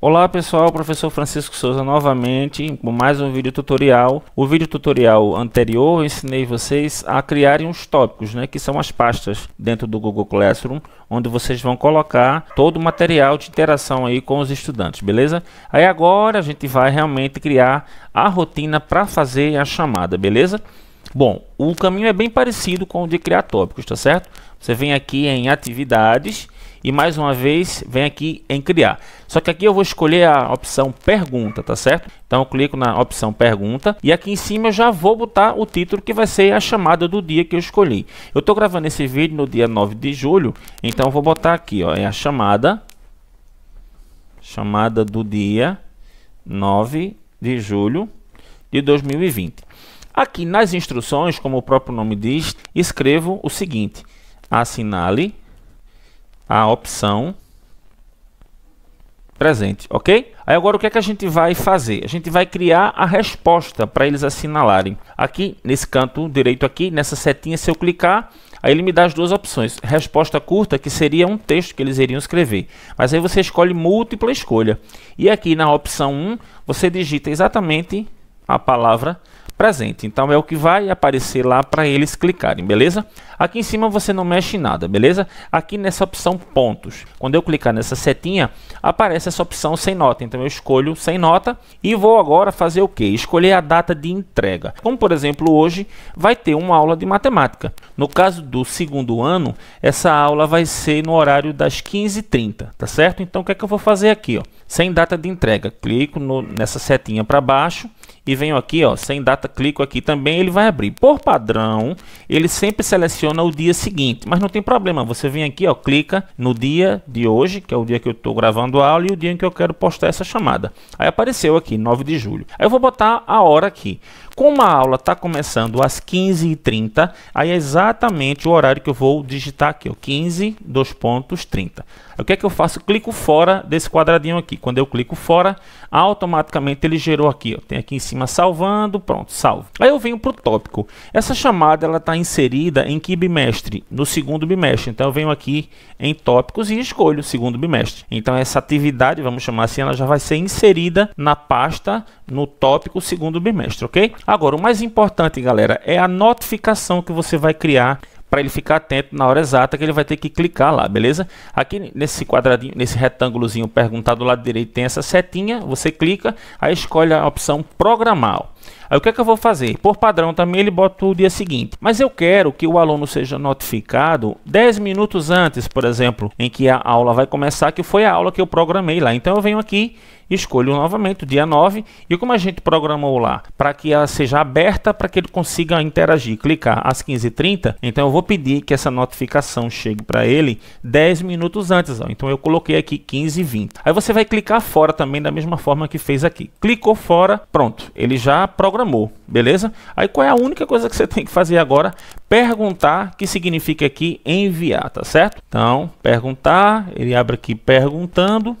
Olá pessoal, professor Francisco Souza novamente com mais um vídeo tutorial. O vídeo tutorial anterior eu ensinei vocês a criarem os tópicos, né, que são as pastas dentro do Google Classroom, onde vocês vão colocar todo o material de interação aí com os estudantes, beleza? Aí agora a gente vai realmente criar a rotina para fazer a chamada, beleza? Bom, o caminho é bem parecido com o de criar tópicos, tá certo? Você vem aqui em atividades e mais uma vez vem aqui em criar. Só que aqui eu vou escolher a opção pergunta, tá certo? Então eu clico na opção pergunta e aqui em cima eu já vou botar o título que vai ser a chamada do dia que eu escolhi. Eu estou gravando esse vídeo no dia 9 de julho, então vou botar aqui, ó, é a chamada chamada do dia 9 de julho de 2020. Aqui nas instruções, como o próprio nome diz, escrevo o seguinte: assinale a opção presente, ok? Aí agora o que é que a gente vai fazer? A gente vai criar a resposta para eles assinalarem. Aqui, nesse canto direito aqui, nessa setinha, se eu clicar, aí ele me dá as duas opções. Resposta curta, que seria um texto que eles iriam escrever. Mas aí você escolhe múltipla escolha. E aqui na opção 1, você digita exatamente a palavra presente. Então é o que vai aparecer lá para eles clicarem, beleza? Aqui em cima você não mexe em nada, beleza? Aqui nessa opção pontos, quando eu clicar nessa setinha, aparece essa opção sem nota. Então eu escolho sem nota e vou agora fazer o que? Escolher a data de entrega. Como por exemplo hoje vai ter uma aula de matemática. No caso do segundo ano, essa aula vai ser no horário das 15h30, tá certo? Então o que é que eu vou fazer aqui? Ó? Sem data de entrega, clico no, nessa setinha para baixo e venho aqui, ó, sem data, clico aqui também, ele vai abrir. Por padrão, ele sempre seleciona o dia seguinte, mas não tem problema, você vem aqui, ó, clica no dia de hoje, que é o dia que eu estou gravando a aula e o dia em que eu quero postar essa chamada. Aí apareceu aqui, 9 de julho. Aí eu vou botar a hora aqui. Como a aula está começando às 15h30, aí é exatamente o horário que eu vou digitar aqui, ó, 15, dois pontos, 30. O que é que eu faço? Clico fora desse quadradinho aqui. Quando eu clico fora, automaticamente ele gerou aqui, ó, tem aqui em cima salvando, pronto, salvo. Aí eu venho para o tópico. Essa chamada ela está inserida em que bimestre? No segundo bimestre. Então eu venho aqui em tópicos e escolho o segundo bimestre. Então essa atividade, vamos chamar assim, ela já vai ser inserida na pasta no tópico segundo bimestre, ok? Agora, o mais importante, galera, é a notificação que você vai criar para ele ficar atento na hora exata que ele vai ter que clicar lá, beleza? Aqui nesse quadradinho, nesse retângulozinho perguntado do lado direito tem essa setinha, você clica, aí escolhe a opção programar. Aí o que é que eu vou fazer? Por padrão também ele bota o dia seguinte. Mas eu quero que o aluno seja notificado 10 minutos antes, por exemplo, em que a aula vai começar, que foi a aula que eu programei lá. Então eu venho aqui, escolho novamente o dia 9 e como a gente programou lá, para que ela seja aberta, para que ele consiga interagir, clicar às 15h30, então eu vou pedir que essa notificação chegue para ele 10 minutos antes. Ó. Então eu coloquei aqui 15h20. Aí você vai clicar fora também da mesma forma que fez aqui. Clicou fora, pronto. Ele já programou, beleza? Aí qual é a única coisa que você tem que fazer agora? Perguntar, que significa aqui enviar, tá certo? Então, perguntar, ele abre aqui perguntando.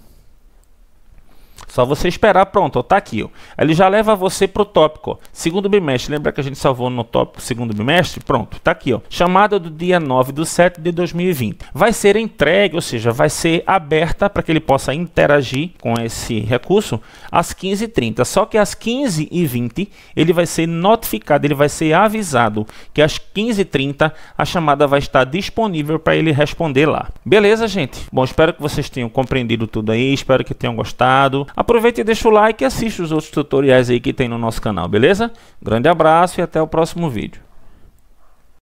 Só você esperar, pronto, ó, tá aqui. Ó. Ele já leva você pro tópico, ó. segundo bimestre. Lembra que a gente salvou no tópico segundo bimestre? Pronto, tá aqui, ó. Chamada do dia 9 do 7 de 2020. Vai ser entregue, ou seja, vai ser aberta para que ele possa interagir com esse recurso às 15h30. Só que às 15h20 ele vai ser notificado, ele vai ser avisado que às 15h30 a chamada vai estar disponível para ele responder lá. Beleza, gente? Bom, espero que vocês tenham compreendido tudo aí, espero que tenham gostado. A Aproveita e deixa o like e assiste os outros tutoriais aí que tem no nosso canal, beleza? Grande abraço e até o próximo vídeo.